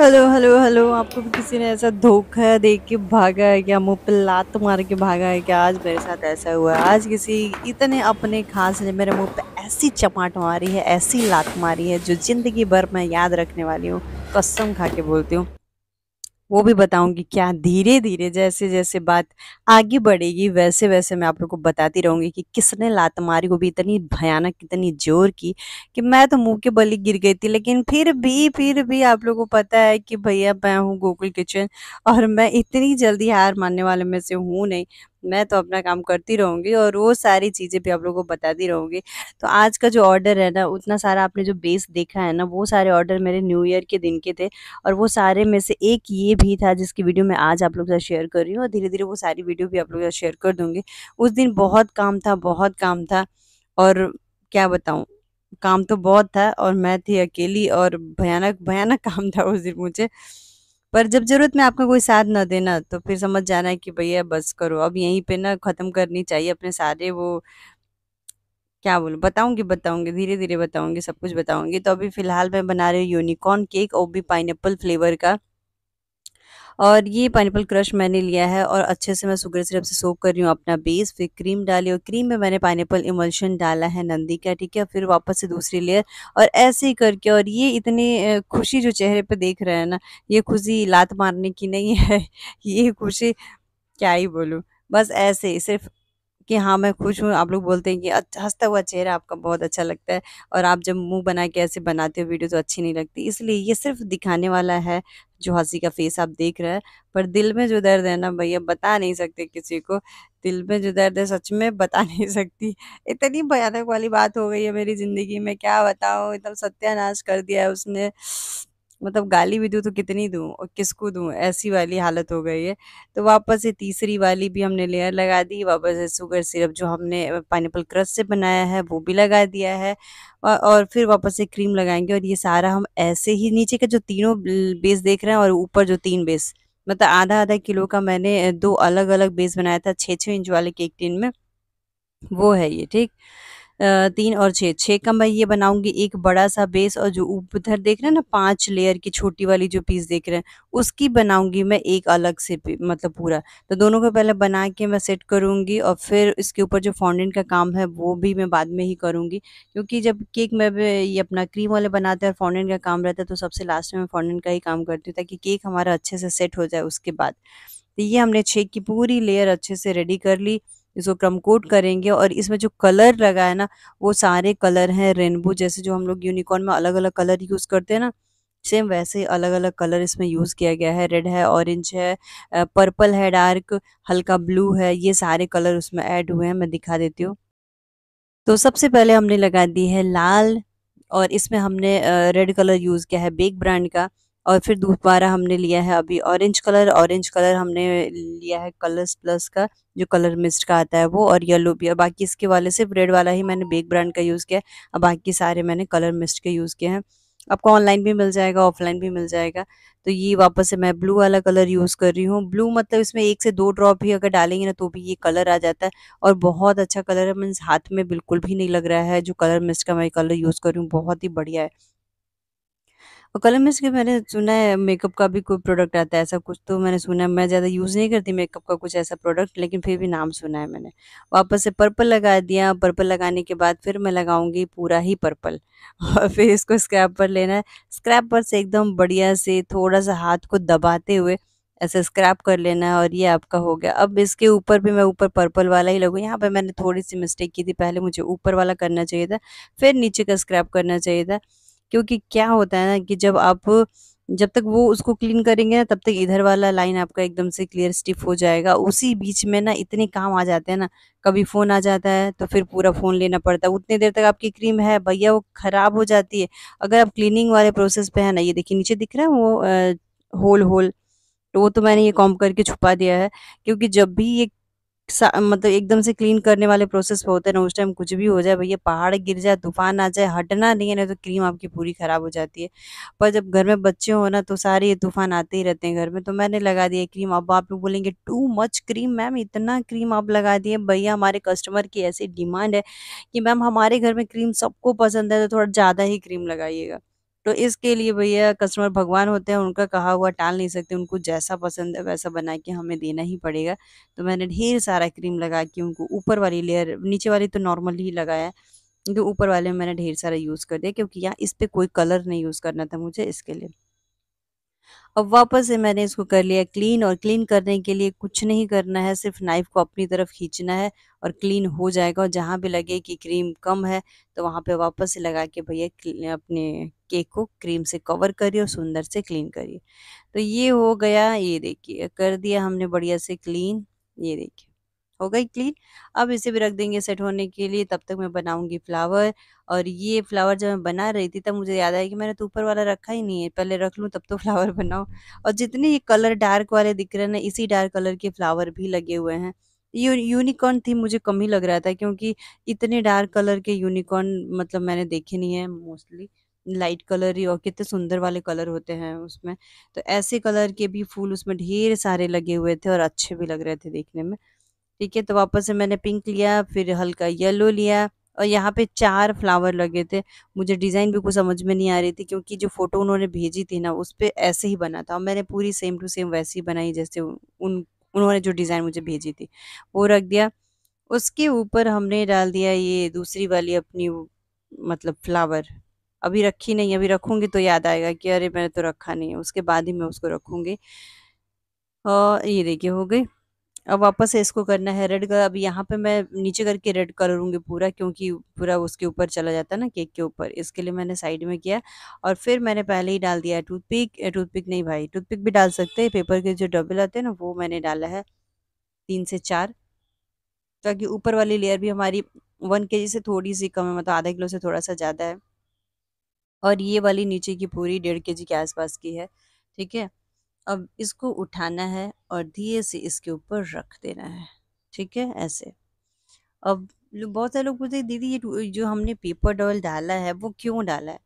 hello hello hello आपको भी किसी ने ऐसा धोखा देख के भागा है क्या मुँह पे लात मार के भागा है क्या आज मेरे साथ ऐसा हुआ है आज किसी इतने अपने खास ने मेरे मुँह पे ऐसी चपाट मारी है ऐसी लात मारी है जो ज़िंदगी भर मैं याद रखने वाली हूँ कसम खा के बोलती हूँ वो भी बताऊंगी क्या धीरे धीरे जैसे जैसे बात आगे बढ़ेगी वैसे वैसे मैं आप लोग को बताती रहूंगी कि किसने लात मारी वो भी इतनी भयानक इतनी जोर की कि मैं तो मुंह के बली गिर गई थी लेकिन फिर भी फिर भी आप लोगों को पता है कि भैया मैं हूँ गोकुल किचन और मैं इतनी जल्दी हार मानने वाले में से हूँ नहीं मैं तो अपना काम करती रहूँगी और वो सारी चीज़ें भी आप लोगों को बताती रहूँगी तो आज का जो ऑर्डर है ना उतना सारा आपने जो बेस देखा है ना वो सारे ऑर्डर मेरे न्यू ईयर के दिन के थे और वो सारे में से एक ये भी था जिसकी वीडियो मैं आज आप लोग से शेयर कर रही हूँ और धीरे धीरे वो सारी वीडियो भी आप लोग से शेयर कर दूँगी उस दिन बहुत काम था बहुत काम था और क्या बताऊँ काम तो बहुत था और मैं थी अकेली और भयानक भयानक काम था उस दिन मुझे पर जब ज़रूरत में आपका कोई साथ ना देना तो फिर समझ जाना है कि भैया बस करो अब यहीं पे ना ख़त्म करनी चाहिए अपने सारे वो क्या बोलो बताऊंगी बताऊंगी धीरे धीरे बताऊंगी सब कुछ बताऊंगी तो अभी फ़िलहाल मैं बना रही हूँ यूनिकॉर्न केक और भी पाइनएप्पल फ्लेवर का और ये पाइनएप्पल क्रश मैंने लिया है और अच्छे से मैं सुगर सिरप से सोप कर रही हूँ अपना बेस फिर क्रीम डाली और क्रीम में मैंने पाइनएप्पल इमल्शन डाला है नंदी का ठीक है फिर वापस से दूसरी लेयर और ऐसे ही करके और ये इतनी खुशी जो चेहरे पर देख रहे हैं ना ये खुशी लात मारने की नहीं है ये खुशी क्या ही बोलूँ बस ऐसे ही सिर्फ कि हाँ मैं खुश हूँ आप लोग बोलते हैं कि हंसता हुआ चेहरा आपका बहुत अच्छा लगता है और आप जब मुंह बना के ऐसे बनाते हो वीडियो तो अच्छी नहीं लगती इसलिए ये सिर्फ दिखाने वाला है जो हंसी का फेस आप देख रहे हैं पर दिल में जो दर्द है ना भैया बता नहीं सकते किसी को दिल में जो दर्द है सच में बता नहीं सकती इतनी भयानक वाली बात हो गई है मेरी ज़िंदगी में क्या बताऊँ एकदम सत्यानाश कर दिया है उसने मतलब गाली भी दूँ तो कितनी दूँ और किसको दूँ ऐसी वाली हालत हो गई है तो वापस ये तीसरी वाली भी हमने लेयर लगा दी वापस ये शुगर सिरप जो हमने पाइनएप्पल क्रश से बनाया है वो भी लगा दिया है और फिर वापस से क्रीम लगाएंगे और ये सारा हम ऐसे ही नीचे का जो तीनों बेस देख रहे हैं और ऊपर जो तीन बेस मतलब आधा आधा किलो का मैंने दो अलग अलग बेस बनाया था छः छः इंच वाले केक टिन में वो है ये ठीक तीन और छः छः का मैं ये बनाऊंगी एक बड़ा सा बेस और जो ऊपर देख रहे हैं ना पांच लेयर की छोटी वाली जो पीस देख रहे हैं उसकी बनाऊंगी मैं एक अलग से मतलब पूरा तो दोनों को पहले बना के मैं सेट करूँगी और फिर इसके ऊपर जो फाउंडेंट का काम है वो भी मैं बाद में ही करूंगी क्योंकि जब केक में ये अपना क्रीम वाले बनाते हैं और फाउंडेंट का काम रहता है तो सबसे लास्ट में फाउंडेंट का ही काम करती हूँ ताकि केक हमारा अच्छे से सेट हो जाए उसके बाद तो ये हमने छेक की पूरी लेयर अच्छे से रेडी कर ली इसको क्रम कोड करेंगे और इसमें जो कलर लगा है ना वो सारे कलर हैं रेनबो जैसे जो हम लोग यूनिकॉर्न में अलग अलग कलर यूज़ करते हैं ना सेम वैसे ही अलग अलग कलर इसमें यूज़ किया गया है रेड है ऑरेंज है पर्पल है डार्क हल्का ब्लू है ये सारे कलर उसमें ऐड हुए हैं मैं दिखा देती हूँ तो सबसे पहले हमने लगा दी है लाल और इसमें हमने रेड कलर यूज़ किया है बेग ब्रांड का और फिर दोबारा हमने लिया है अभी ऑरेंज कलर ऑरेंज कलर हमने लिया है कलर्स प्लस का जो कलर मिस्ट का आता है वो और येलो भी और बाकी इसके वाले सिर्फ रेड वाला ही मैंने बेग ब्रांड का यूज़ किया है और बाकी सारे मैंने कलर मिस्ट के यूज़ किए हैं आपको ऑनलाइन भी मिल जाएगा ऑफलाइन भी मिल जाएगा तो ये वापस से मैं ब्लू वाला कलर यूज़ कर रही हूँ ब्लू मतलब इसमें एक से दो ड्रॉप भी अगर डालेंगे ना तो भी ये कलर आ जाता है और बहुत अच्छा कलर है मीन्स हाथ में बिल्कुल भी नहीं लग रहा है जो कलर मिस्ट का मैं कलर यूज़ कर रही हूँ बहुत ही बढ़िया है और कलर में इसके मैंने सुना है मेकअप का भी कोई प्रोडक्ट आता है ऐसा कुछ तो मैंने सुना है मैं ज़्यादा यूज़ नहीं करती मेकअप का कुछ ऐसा प्रोडक्ट लेकिन फिर भी नाम सुना है मैंने वापस से पर्पल लगा दिया पर्पल लगाने के बाद फिर मैं लगाऊंगी पूरा ही पर्पल और फिर इसको स्क्रैप पर लेना है स्क्रैप पर से एकदम बढ़िया से थोड़ा सा हाथ को दबाते हुए ऐसे स्क्रैप कर लेना है और ये आपका हो गया अब इसके ऊपर भी मैं ऊपर पर्पल वाला ही लगूँ यहाँ पर मैंने थोड़ी सी मिस्टेक की थी पहले मुझे ऊपर वाला करना चाहिए था फिर नीचे का स्क्रैप करना चाहिए था क्योंकि क्या होता है ना कि जब आप जब तक वो उसको क्लीन करेंगे ना तब तक इधर वाला लाइन आपका एकदम से क्लियर स्टिफ हो जाएगा उसी बीच में ना इतने काम आ जाते हैं ना कभी फ़ोन आ जाता है तो फिर पूरा फ़ोन लेना पड़ता है उतने देर तक आपकी क्रीम है भैया वो ख़राब हो जाती है अगर आप क्लीनिंग वाले प्रोसेस पे है ना ये देखिए नीचे दिख रहा है वो आ, होल होल तो वो तो मैंने ये कॉम करके छुपा दिया है क्योंकि जब भी ये मतलब एकदम से क्लीन करने वाले प्रोसेस पे होते हैं ना उस टाइम कुछ भी हो जाए भैया पहाड़ गिर जाए तूफान आ जाए हटना नहीं है ना तो क्रीम आपकी पूरी ख़राब हो जाती है पर जब घर में बच्चे हो ना तो सारे ये तूफान आते ही रहते हैं घर में तो मैंने लगा दिया क्रीम अब आप लोग बोलेंगे टू मच क्रीम मैम इतना क्रीम आप लगा दिए भैया हमारे कस्टमर की ऐसी डिमांड है कि मैम हमारे घर में क्रीम सबको पसंद है तो थोड़ा ज़्यादा ही क्रीम लगाइएगा तो इसके लिए भैया कस्टमर भगवान होते हैं उनका कहा हुआ टाल नहीं सकते उनको जैसा पसंद है वैसा बना के हमें देना ही पड़ेगा तो मैंने ढेर सारा क्रीम लगा के उनको ऊपर वाली लेयर नीचे वाली तो नॉर्मल ही लगाया क्योंकि ऊपर वाले में मैंने ढेर सारा यूज़ कर दिया क्योंकि यहाँ इस पर कोई कलर नहीं यूज़ करना था मुझे इसके लिए अब वापस से मैंने इसको कर लिया क्लीन और क्लीन करने के लिए कुछ नहीं करना है सिर्फ नाइफ़ को अपनी तरफ खींचना है और क्लीन हो जाएगा और जहाँ भी लगे कि क्रीम कम है तो वहाँ पे वापस से लगा के भैया अपने केक को क्रीम से कवर करिए और सुंदर से क्लीन करिए तो ये हो गया ये देखिए कर दिया हमने बढ़िया से क्लीन ये देखिए हो गई क्लीन अब इसे भी रख देंगे सेट होने के लिए तब तक मैं बनाऊंगी फ्लावर और ये फ्लावर जब मैं बना रही थी तब मुझे याद आया कि मैंने तो ऊपर वाला रखा ही नहीं है पहले रख लूँ तब तो फ्लावर बनाओ और जितने ये कलर डार्क वाले दिख रहे हैं ना इसी डार्क कलर के फ्लावर भी लगे हुए हैं यू यूनिकॉर्न थी मुझे कम ही लग रहा था क्योंकि इतने डार्क कलर के यूनिकॉर्न मतलब मैंने देखे नहीं है मोस्टली लाइट कलर ही और कितने सुंदर वाले कलर होते हैं उसमें तो ऐसे कलर के भी फूल उसमें ढेर सारे लगे हुए थे और अच्छे भी लग रहे थे देखने में ठीक है तो वापस से मैंने पिंक लिया फिर हल्का येलो लिया और यहाँ पे चार फ्लावर लगे थे मुझे डिज़ाइन भी कुछ समझ में नहीं आ रही थी क्योंकि जो फ़ोटो उन्होंने भेजी थी ना उस पर ऐसे ही बना था और मैंने पूरी सेम टू सेम वैसे ही बनाई जैसे उन उन्होंने जो डिज़ाइन मुझे भेजी थी वो रख दिया उसके ऊपर हमने डाल दिया ये दूसरी वाली अपनी मतलब फ्लावर अभी रखी नहीं अभी रखूँगी तो याद आएगा कि अरे मैंने तो रखा नहीं है उसके बाद ही मैं उसको रखूँगी और ये देखिए हो गई अब वापस इसको करना है रेड कलर अब यहाँ पे मैं नीचे करके रेड करूँगी पूरा क्योंकि पूरा उसके ऊपर चला जाता है ना केक के ऊपर इसके लिए मैंने साइड में किया और फिर मैंने पहले ही डाल दिया है टूथपिक टूथपिक नहीं भाई टूथपिक भी डाल सकते हैं पेपर के जो डब्बे आते हैं ना वो मैंने डाला है तीन से चार ताकि ऊपर वाली लेयर भी हमारी वन के से थोड़ी सी कम है मतलब आधा किलो से थोड़ा सा ज़्यादा है और ये वाली नीचे की पूरी डेढ़ के जी के आसपास की है ठीक है अब इसको उठाना है और धीरे से इसके ऊपर रख देना है ठीक है ऐसे अब बहुत सारे लोग पूछते दीदी ये जो हमने पेपर डॉल डाला है वो क्यों डाला है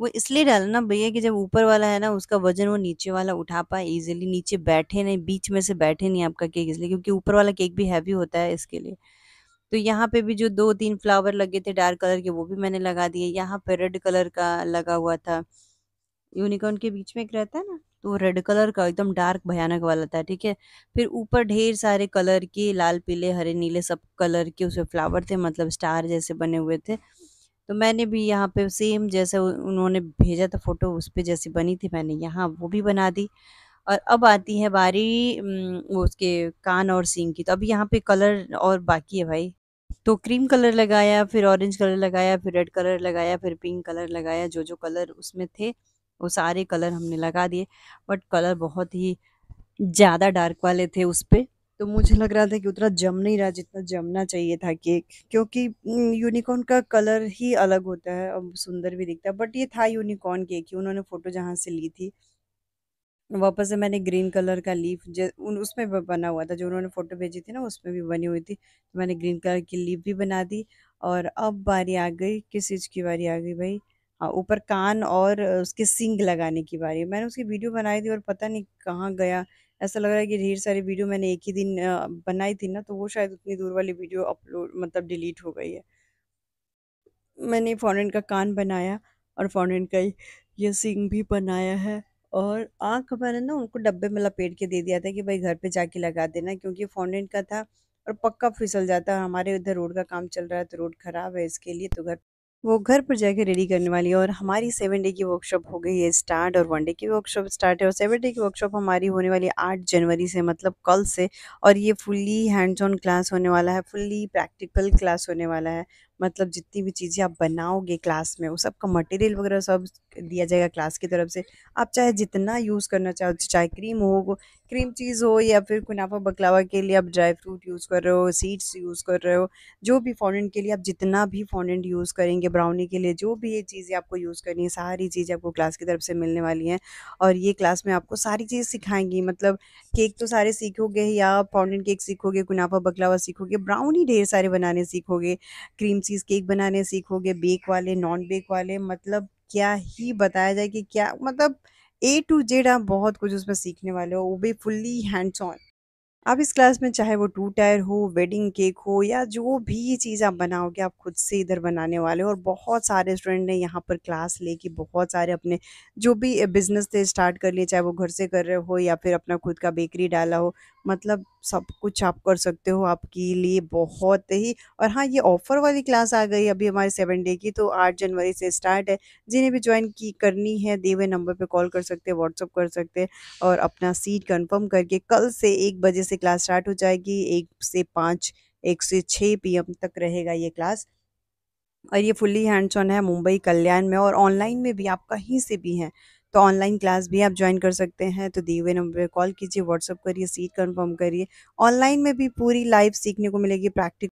वो इसलिए डाला ना भैया कि जब ऊपर वाला है ना उसका वजन वो नीचे वाला उठा पाए ईजिली नीचे बैठे नहीं बीच में से बैठे नहीं आपका केक इसलिए क्योंकि ऊपर वाला केक भी हैवी होता है इसके लिए तो यहाँ पे भी जो दो तीन फ्लावर लगे थे डार्क कलर के वो भी मैंने लगा दिए यहाँ पे रेड कलर का लगा हुआ था यूनिकॉर्न के बीच में एक रहता है ना तो वो रेड कलर का एकदम डार्क भयानक वाला था ठीक है फिर ऊपर ढेर सारे कलर के लाल पीले हरे नीले सब कलर के उसमें फ्लावर थे मतलब स्टार जैसे बने हुए थे तो मैंने भी यहाँ पे सेम जैसे उन्होंने भेजा था फ़ोटो उस पर जैसी बनी थी मैंने यहाँ वो भी बना दी और अब आती है बारी उसके कान और सींग की तो अभी यहाँ पे कलर और बाकी है भाई तो क्रीम कलर लगाया फिर ऑरेंज कलर लगाया फिर रेड कलर लगाया फिर पिंक कलर लगाया जो जो कलर उसमें थे वो सारे कलर हमने लगा दिए बट कलर बहुत ही ज़्यादा डार्क वाले थे उस पर तो मुझे लग रहा था कि उतना जम नहीं रहा जितना जमना चाहिए था केक क्योंकि यूनिकॉर्न का कलर ही अलग होता है और सुंदर भी दिखता है बट ये था यूनिकॉर्न केक ही उन्होंने फ़ोटो जहाँ से ली थी वापस से मैंने ग्रीन कलर का लीफ उसमें बना हुआ था जो उन्होंने फ़ोटो भेजी थी ना उसमें भी बनी हुई थी तो मैंने ग्रीन कलर की लीफ भी बना दी और अब बारी आ गई किस चीज़ की बारी आ गई भाई ऊपर कान और उसके सिंग लगाने की बारी मैंने उसकी वीडियो बनाई थी और पता नहीं कहाँ गया ऐसा लग रहा है कि ढेर सारी वीडियो मैंने एक ही दिन बनाई थी ना तो वो शायद उतनी दूर वाली वीडियो अपलोड मतलब डिलीट हो गई है मैंने फॉरन का कान बनाया और फॉरन का ये सिंग भी बनाया है और आँख मैंने ना उनको डब्बे में लपेट के दे दिया था कि भाई घर पे जाके लगा देना क्योंकि फॉन्डेंट का था और पक्का फिसल जाता है हमारे इधर रोड का काम चल रहा है तो रोड ख़राब है इसके लिए तो घर वो घर पर जाके रेडी करने वाली है और हमारी सेवन डे की वर्कशॉप हो गई है स्टार्ट और वन डे की वर्कशॉप स्टार्ट है और सेवन डे की वर्कशॉप हमारी होने वाली है आठ जनवरी से मतलब कल से और ये फुल्ली हैंड्स ऑन क्लास होने वाला है फुल्ली प्रैक्टिकल क्लास होने वाला है मतलब जितनी भी चीज़ें आप बनाओगे क्लास में वो सबका मटेरियल वगैरह सब दिया जाएगा क्लास की तरफ से आप चाहे जितना यूज़ करना चाहो चाहे क्रीम हो क्रीम चीज़ हो या फिर कुनाफा बकलावा के लिए आप ड्राई फ्रूट यूज़ कर रहे हो सीड्स यूज़ कर रहे हो जो भी फॉन्डेंट के लिए आप जितना भी फॉन्डेंट यूज़ करेंगे ब्राउनी के लिए जो भी ये चीज़ें आपको यूज़ करनी है सारी चीज़ें आपको क्लास की तरफ से मिलने वाली हैं और ये क्लास में आपको सारी चीज़ सिखाएंगी मतलब केक तो सारे सीखोगे या फॉन्डेंट केक सीखोगे कुनाफा बकलावा सीखोगे ब्राउनी ढेर सारे बनाने सीखोगे क्रीम चीज़ केक बनाने सीखोगे बेक वाले नॉन बेक वाले मतलब क्या ही बताया जाए कि क्या मतलब ए टू जेड आप बहुत कुछ उसमें सीखने वाले हो वो भी फुल्ली हैंड्स ऑन आप इस क्लास में चाहे वो टू टायर हो वेडिंग केक हो या जो भी चीज़ आप बनाओगे आप खुद से इधर बनाने वाले हो और बहुत सारे स्टूडेंट ने यहाँ पर क्लास लेके बहुत सारे अपने जो भी बिज़नेस थे स्टार्ट कर लिए चाहे वो घर से कर रहे हो या फिर अपना खुद का बेकरी डाला हो मतलब सब कुछ आप कर सकते हो आपके लिए बहुत ही और हाँ ये ऑफ़र वाली क्लास आ गई अभी हमारे सेवन डे की तो आठ जनवरी से स्टार्ट है जिन्हें भी ज्वाइन की करनी है दिए हुए नंबर पर कॉल कर सकते हैं व्हाट्सअप कर सकते हैं और अपना सीट कन्फर्म करके कल से एक बजे से क्लास स्टार्ट हो जाएगी एक से पाँच एक से छः पी तक रहेगा ये क्लास और ये फुल्ली हैंड्स ऑन है मुंबई कल्याण में और ऑनलाइन में भी आप कहीं से भी हैं तो ऑनलाइन क्लास भी आप ज्वाइन कर सकते हैं तो दिए हुए नंबर पर कॉल कीजिए व्हाट्सअप करिए सीट कंफर्म करिए ऑनलाइन में भी पूरी लाइव सीखने को मिलेगी प्रैक्टिकल